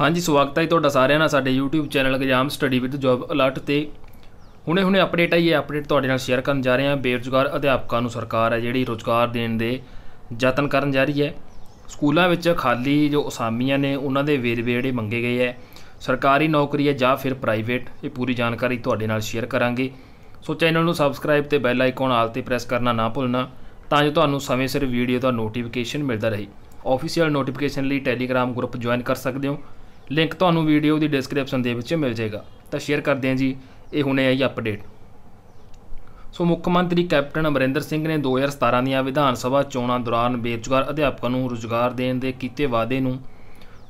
ਹਾਂਜੀ ਸਵਾਗਤ ਹੈ ਤੁਹਾਡਾ ਸਾਰਿਆਂ ਦਾ ਸਾਡੇ YouTube channel exam study with job alert ਤੇ ਹੁਣੇ-ਹੁਣੇ ਅਪਡੇਟ ਆਈ ਹੈ ਅਪਡੇਟ ਤੁਹਾਡੇ ਨਾਲ ਸ਼ੇਅਰ ਕਰਨ ਜਾ ਰਹੇ ਹਾਂ ਬੇਰੁਜ਼ਗਾਰ ਅਧਿਆਪਕਾਂ ਨੂੰ ਸਰਕਾਰ ਹੈ ਜਿਹੜੀ ਰੋਜ਼ਗਾਰ ਦੇਣ ਦੇ ਯਤਨ ਕਰਨ ਜਾ ਰਹੀ ਹੈ ਸਕੂਲਾਂ ਵਿੱਚ ਖਾਲੀ ਜੋ ਅਸਾਮੀਆਂ ਨੇ ਉਹਨਾਂ ਦੇ ਵੇਰਵੇ ਜਿਹੜੇ ਮੰਗੇ ਗਏ ਹੈ ਸਰਕਾਰੀ ਨੌਕਰੀ ਹੈ ਜਾਂ ਫਿਰ ਪ੍ਰਾਈਵੇਟ ਇਹ ਪੂਰੀ ਜਾਣਕਾਰੀ ਤੁਹਾਡੇ ਨਾਲ ਸ਼ੇਅਰ ਕਰਾਂਗੇ ਸੋ ਚੈਨਲ ਨੂੰ ਸਬਸਕ੍ਰਾਈਬ ਤੇ ਬੈਲ ਆਈਕਨ ਆਲ ਤੇ ਪ੍ਰੈਸ ਕਰਨਾ ਨਾ ਭੁੱਲਣਾ ਤਾਂ ਜੋ ਤੁਹਾਨੂੰ ਸਮੇਂ ਸਿਰ ਵੀਡੀਓ ਦਾ ਨੋਟੀਫਿਕੇਸ਼ਨ ਮਿਲਦਾ ਰਹੇ ਆਫੀਸ਼ੀਅਲ ਨੋਟੀਫਿਕੇਸ਼ਨ ਲਈ ਟੈਲੀਗ੍ਰਾਮ ਗਰੁੱਪ ਜੁਆਇਨ ਕਰ ਸਕਦੇ ਹੋ ਲਿੰਕ ਤੁਹਾਨੂੰ ਵੀਡੀਓ ਦੀ ਡਿਸਕ੍ਰਿਪਸ਼ਨ ਦੇ ਵਿੱਚ ਮਿਲ ਜਾਏਗਾ ਤਾਂ ਸ਼ੇਅਰ ਕਰਦੇ ਹਾਂ ਜੀ ਇਹ ਹੁਣੇ ਆਈ ਅਪਡੇਟ ਸੋ ਮੁੱਖ ਮੰਤਰੀ ਕੈਪਟਨ ਅਮਰਿੰਦਰ ਸਿੰਘ ਨੇ 2017 ਦੀਆਂ ਵਿਧਾਨ ਸਭਾ ਚੋਣਾਂ ਦੌਰਾਨ ਬੇਰੁਜ਼ਗਾਰ ਅਧਿਆਪਕਾਂ ਨੂੰ ਰੁਜ਼ਗਾਰ ਦੇਣ ਦੇ ਕੀਤੇ ਵਾਅਦੇ ਨੂੰ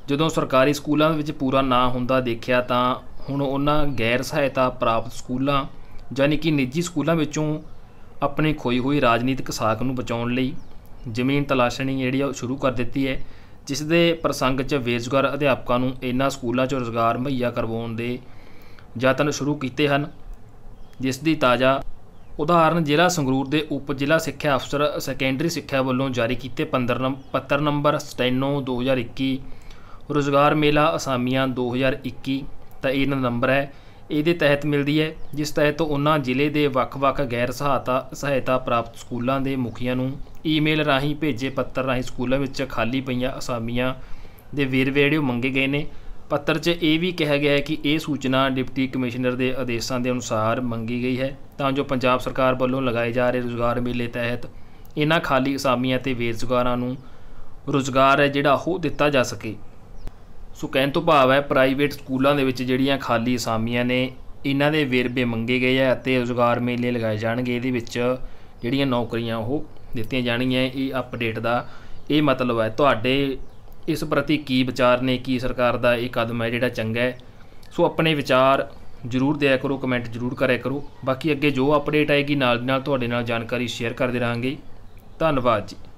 ਜਦੋਂ ਸਰਕਾਰੀ ਸਕੂਲਾਂ ਵਿੱਚ ਪੂਰਾ ਨਾ ਹੁੰਦਾ ਦੇਖਿਆ ਤਾਂ ਹੁਣ ਉਹਨਾਂ ਗੈਰ ਸਹਾਇਤਾ ਪ੍ਰਾਪਤ ਸਕੂਲਾਂ ਯਾਨੀ ਕਿ ਨਿੱਜੀ ਸਕੂਲਾਂ ਵਿੱਚੋਂ ਆਪਣੀ ਖੋਈ ਹੋਈ ਰਾਜਨੀਤਿਕ ਸਾਖ ਨੂੰ ਬਚਾਉਣ ਲਈ ਜ਼ਮੀਨ ਤਲਾਸ਼ਣੀ ਜਿਹੜੀ ਉਹ ਸ਼ੁਰੂ ਕਰ ਦਿੱਤੀ ਹੈ ਜਿਸ ਦੇ ਪ੍ਰਸੰਗ 'ਚ ਬੇਰੁਜ਼ਗਾਰ ਅਧਿਆਪਕਾਂ ਨੂੰ ਇਹਨਾਂ ਸਕੂਲਾਂ 'ਚ ਰੋਜ਼ਗਾਰ ਮੁਹੱਈਆ ਕਰਵਾਉਣ ਦੇ ਯਤਨ ਸ਼ੁਰੂ ਕੀਤੇ ਹਨ ਜਿਸ ਦੀ ਤਾਜ਼ਾ ਉਦਾਹਰਨ ਜ਼ਿਲ੍ਹਾ ਸੰਗਰੂਰ ਦੇ ਉਪ ਜ਼ਿਲ੍ਹਾ ਸਿੱਖਿਆ ਅਫਸਰ ਸੈਕੰਡਰੀ ਸਿੱਖਿਆ ਵੱਲੋਂ ਜਾਰੀ ਕੀਤੇ 15 ਪੱਤਰ ਨੰਬਰ 79 2021 ਰੋਜ਼ਗਾਰ ਮੇਲਾ ਅਸਾਮੀਆਂ 2021 ਤਾਂ ਇਹਨਾਂ ਨੰਬਰ ਹੈ ਇਹਦੇ ਤਹਿਤ ਮਿਲਦੀ ਹੈ ਜਿਸ ਤਹਿਤ ਉਹਨਾਂ ਜ਼ਿਲ੍ਹੇ ਦੇ ਵੱਖ-ਵੱਖ ਗੈਰ ਸਹਾਇਤਾ ਸਹਾਇਤਾ ਪ੍ਰਾਪਤ ਸਕੂਲਾਂ ਦੇ ਮੁਖੀਆਂ ਨੂੰ ਈਮੇਲ ਰਾਹੀਂ ਭੇਜੇ ਪੱਤਰ ਰਾਹੀਂ ਸਕੂਲਾਂ ਵਿੱਚ ਖਾਲੀ ਪਈਆਂ ਅਸਾਮੀਆਂ ਦੇ ਵੇਰਵੇ ਜਿਹੜੇ ਮੰਗੇ ਗਏ ਨੇ ਪੱਤਰ 'ਚ ਇਹ ਵੀ ਕਿਹਾ ਗਿਆ ਹੈ ਕਿ ਇਹ ਸੂਚਨਾ ਡਿਪਟੀ ਕਮਿਸ਼ਨਰ ਦੇ ਆਦੇਸ਼ਾਂ ਦੇ ਅਨੁਸਾਰ ਮੰਗੀ ਗਈ ਹੈ ਤਾਂ ਜੋ ਪੰਜਾਬ ਸਰਕਾਰ ਵੱਲੋਂ ਲਗਾਏ ਜਾ ਰਹੇ ਰੋਜ਼ਗਾਰ ਮੇਲੇ ਤਹਿਤ ਇਹਨਾਂ ਖਾਲੀ ਅਸਾਮੀਆਂ ਤੇ ਬੇਰੁਜ਼ਗਾਰਾਂ ਨੂੰ ਰੋਜ਼ਗਾਰ ਹੈ ਜਿਹੜਾ ਉਹ ਦਿੱਤਾ ਜਾ ਸਕੇ ਸੋ ਕਹਿਣ ਤੋਂ ਭਾਵ ਹੈ ਪ੍ਰਾਈਵੇਟ ਸਕੂਲਾਂ ਦੇ ਵਿੱਚ ਜਿਹੜੀਆਂ ਖਾਲੀ ਅਸਾਮੀਆਂ ਨੇ ਇਹਨਾਂ ਦੇ ਵੇਰਵੇ ਮੰਗੇ ਗਏ ਆ ਅਤੇ ਰੋਜ਼ਗਾਰ ਮੇਲੇ ਲਗਾਏ ਜਾਣਗੇ ਇਹਦੇ ਵਿੱਚ ਜਿਹੜੀਆਂ ਨੌਕਰੀਆਂ ਉਹ ਦਿੱਤੀਆਂ ਜਾਣਗੀਆਂ ਇਹ ਅਪਡੇਟ ਦਾ ਇਹ ਮਤਲਬ ਹੈ ਤੁਹਾਡੇ ਇਸ ਪ੍ਰਤੀ ਕੀ ਵਿਚਾਰ ਨੇ ਕੀ ਸਰਕਾਰ ਦਾ ਇਹ ਕਦਮ ਹੈ ਜਿਹੜਾ ਚੰਗਾ ਹੈ ਸੋ ਆਪਣੇ ਵਿਚਾਰ ਜਰੂਰ ਦਿਆ ਕਰੋ ਕਮੈਂਟ ਜਰੂਰ ਕਰਿਆ ਕਰੋ ਬਾਕੀ ਅੱਗੇ ਜੋ ਅਪਡੇਟ ਆਏਗੀ ਨਾਲ ਦੀ ਨਾਲ ਤੁਹਾਡੇ ਨਾਲ ਜਾਣਕਾਰੀ ਸ਼ੇਅਰ ਕਰਦੇ ਰਹਾਂਗੇ ਧੰਨਵਾਦ ਜੀ